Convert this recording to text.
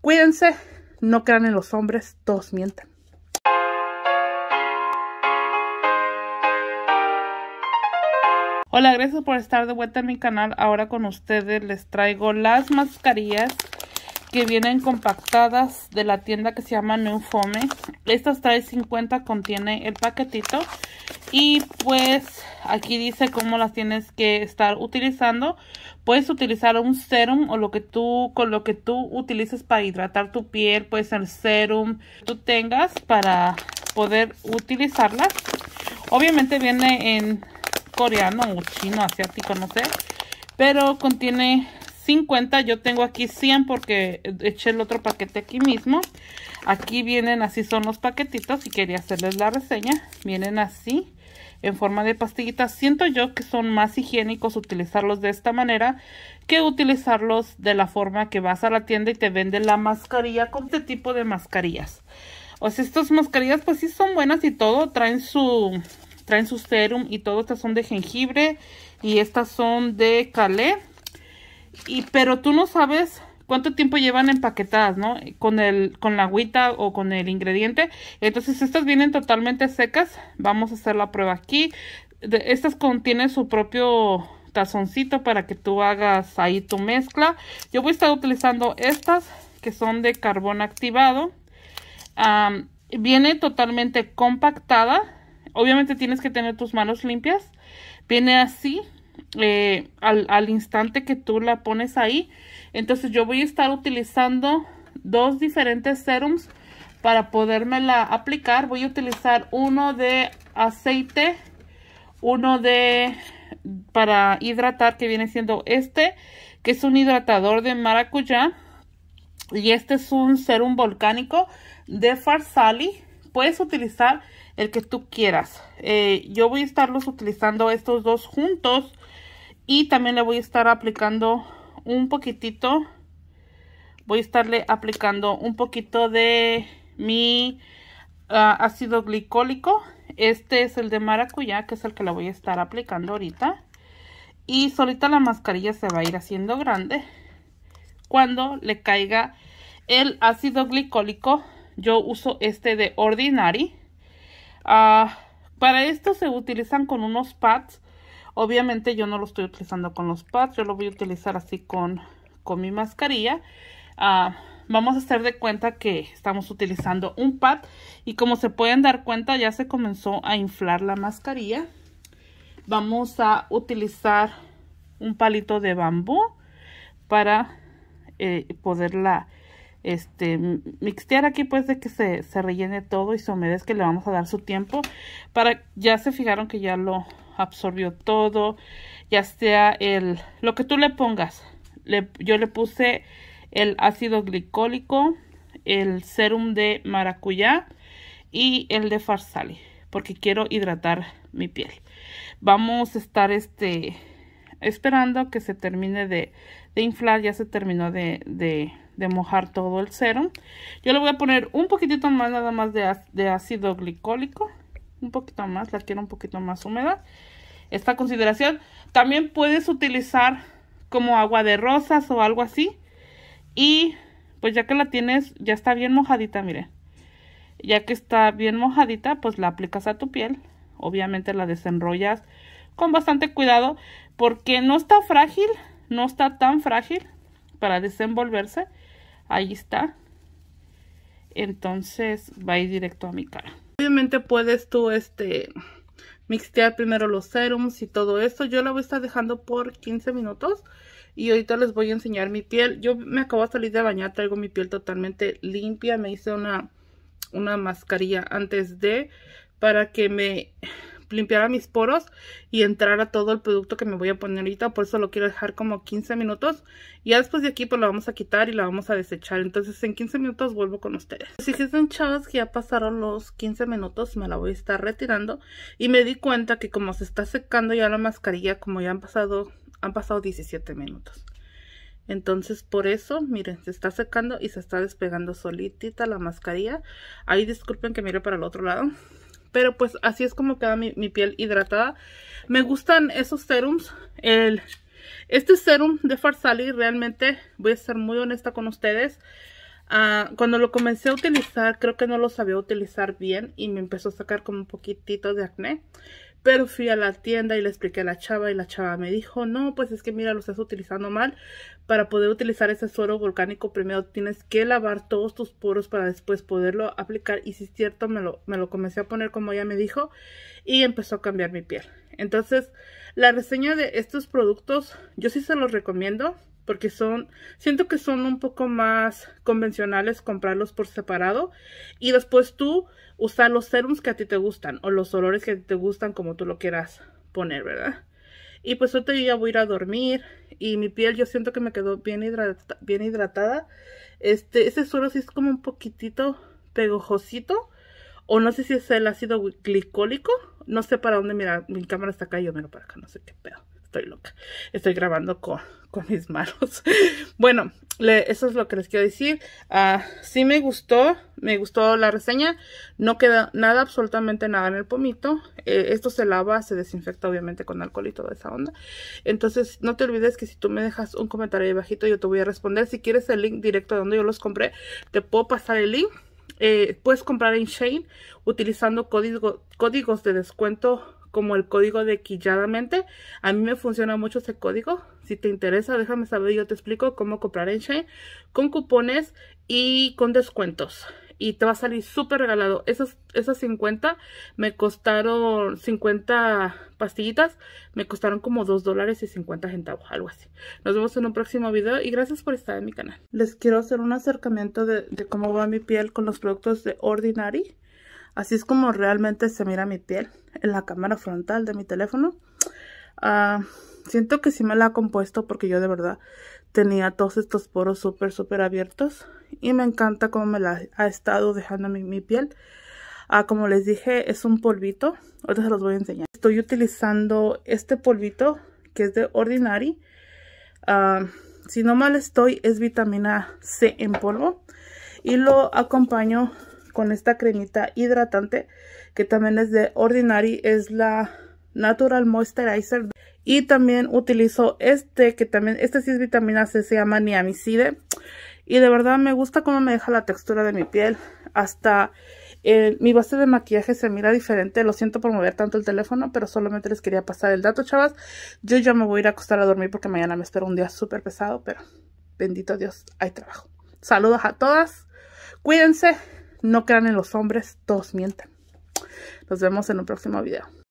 Cuídense, no crean en los hombres, todos mienten. Hola, gracias por estar de vuelta en mi canal. Ahora con ustedes les traigo las mascarillas que vienen compactadas de la tienda que se llama New Fome. Estas 3.50 contiene el paquetito. Y pues aquí dice cómo las tienes que estar utilizando. Puedes utilizar un serum o lo que tú, con lo que tú utilices para hidratar tu piel. Puede ser serum que tú tengas para poder utilizarlas. Obviamente viene en coreano o chino, asiático, no sé. Pero contiene 50. Yo tengo aquí 100 porque eché el otro paquete aquí mismo. Aquí vienen, así son los paquetitos y quería hacerles la reseña. Vienen así, en forma de pastillitas. Siento yo que son más higiénicos utilizarlos de esta manera que utilizarlos de la forma que vas a la tienda y te venden la mascarilla con este tipo de mascarillas. O sea, estas mascarillas pues sí son buenas y todo. Traen su, traen su serum y todo. Estas son de jengibre y estas son de calé y, pero tú no sabes cuánto tiempo llevan empaquetadas, ¿no? Con, el, con la agüita o con el ingrediente. Entonces estas vienen totalmente secas. Vamos a hacer la prueba aquí. estas contienen su propio tazoncito para que tú hagas ahí tu mezcla. Yo voy a estar utilizando estas que son de carbón activado. viene totalmente compactada. Obviamente tienes que tener tus manos limpias. Viene así, eh, al, instante que tú la pones ahí. Entonces yo voy a estar utilizando dos diferentes serums para podérmela aplicar. Voy a utilizar uno de aceite, uno de para hidratar que viene siendo este, que es un hidratador de maracuyá. Y este es un serum volcánico de Farsali. Puedes utilizar el que tú quieras. Eh, yo voy a estarlos utilizando estos dos juntos y también le voy a estar aplicando un poquitito voy a estarle aplicando un poquito de mi ah, ácido glicólico este es el de maracuyá que es el que le voy a estar aplicando ahorita y solita la mascarilla se va a ir haciendo grande cuando le caiga el ácido glicólico yo uso este de Ordinary ah, para esto se utilizan con unos pads Obviamente yo no lo estoy utilizando con los pads, yo lo voy a utilizar así con, con mi mascarilla. Ah, vamos a hacer de cuenta que estamos utilizando un pad y como se pueden dar cuenta ya se comenzó a inflar la mascarilla. Vamos a utilizar un palito de bambú para eh, poderla este, mixtear aquí pues de que se, se rellene todo y se humedezca, le vamos a dar su tiempo para, ya se fijaron que ya lo, absorbió todo, ya sea el, lo que tú le pongas. yo le puse el ácido glicólico, el serum de maracuyá y el de farsali, porque quiero hidratar mi piel. Vamos a estar este, esperando que se termine de, de inflar, ya se terminó de, de, mojar todo el serum. Yo le voy a poner un poquitito más nada más de ácido glicólico un poquito más, la quiero un poquito más húmeda. Esta consideración. También puedes utilizar como agua de rosas o algo así. Y pues ya que la tienes, ya está bien mojadita, miren. Ya que está bien mojadita, pues la aplicas a tu piel. Obviamente la desenrollas con bastante cuidado porque no está frágil, no está tan frágil para desenvolverse. Ahí está. Entonces va a ir directo a mi cara obviamente puedes tú este mixtear primero los serums y todo esto, Yo la voy a estar dejando por 15 minutos y ahorita les voy a enseñar mi piel. Yo me acabo de salir de bañar, traigo mi piel totalmente limpia. Me hice una, una mascarilla antes de para que me limpiara mis poros y a todo el producto que me voy a poner ahorita. Por eso lo quiero dejar como 15 minutos. Y ya después de aquí pues lo vamos a quitar y la vamos a desechar. Entonces en 15 minutos vuelvo con ustedes. Si dicen chavas que ya pasaron los 15 minutos me la voy a estar retirando. Y me di cuenta que como se está secando ya la mascarilla como ya han pasado, han pasado 17 minutos. Entonces por eso, miren, se está secando y se está despegando solitita la mascarilla. Ahí disculpen que mire para el otro lado. Pero pues así es como queda mi, piel hidratada. Me gustan esos serums. El, este serum de Farsali realmente, voy a ser muy honesta con ustedes. Ah, cuando lo comencé a utilizar, creo que no lo sabía utilizar bien y me empezó a sacar como un poquitito de acné. Pero fui a la tienda y le expliqué a la chava y la chava me dijo, no, pues es que mira, lo estás utilizando mal. Para poder utilizar ese suero volcánico primero tienes que lavar todos tus poros para después poderlo aplicar. Y si es cierto, me lo, me lo comencé a poner como ella me dijo y empezó a cambiar mi piel. Entonces, la reseña de estos productos, yo sí se los recomiendo porque son, siento que son un poco más convencionales comprarlos por separado y después tú usar los serums que a ti te gustan o los olores que te gustan como tú lo quieras poner, ¿verdad? Y pues ahorita yo ya voy a ir a dormir y mi piel yo siento que me quedó bien, bien hidratada. Este, ese suelo sí es como un poquitito pegojosito o no sé si es el ácido glicólico, no sé para dónde mirar, mi cámara está acá y yo miro para acá, no sé qué pedo estoy loca. Estoy grabando con, con mis manos. bueno, eso es lo que les quiero decir. si ah, sí me gustó, me gustó la reseña. No queda nada, absolutamente nada en el pomito. Eh, esto se lava, se desinfecta obviamente con alcohol y toda esa onda. Entonces, no te olvides que si tú me dejas un comentario ahí bajito, yo te voy a responder. Si quieres el link directo de donde yo los compré, te puedo pasar el link. Eh, puedes comprar en Shane utilizando código, códigos de descuento como el código de Quilladamente. A mí me funciona mucho ese código. Si te interesa, déjame saber, yo te explico cómo comprar en SHEIN. con cupones y con descuentos. Y te va a salir súper regalado. Esas, esas 50 me costaron 50 pastillitas. Me costaron como 2 dólares y 50 centavos, algo así. Nos vemos en un próximo video y gracias por estar en mi canal. Les quiero hacer un acercamiento de, de cómo va mi piel con los productos de Ordinary. Así es como realmente se mira mi piel en la cámara frontal de mi teléfono. Ah, siento que sí me la ha compuesto porque yo de verdad tenía todos estos poros súper, súper abiertos. Y me encanta cómo me la ha estado dejando mi, piel. Ah, como les dije, es un polvito. Ahorita se los voy a enseñar. Estoy utilizando este polvito que es de Ordinary. Ah, si no mal estoy, es vitamina C en polvo. Y lo acompaño con esta cremita hidratante que también es de Ordinary, es la Natural Moisturizer. Y también utilizo este, que también, este sí es vitamina C, se llama Niamicide. Y de verdad me gusta cómo me deja la textura de mi piel. Hasta eh, mi base de maquillaje se mira diferente. Lo siento por mover tanto el teléfono, pero solamente les quería pasar el dato, chavas. Yo ya me voy a ir a acostar a dormir porque mañana me espero un día súper pesado, pero bendito Dios, hay trabajo. Saludos a todas. Cuídense. No crean en los hombres, todos mienten. Nos vemos en un próximo video.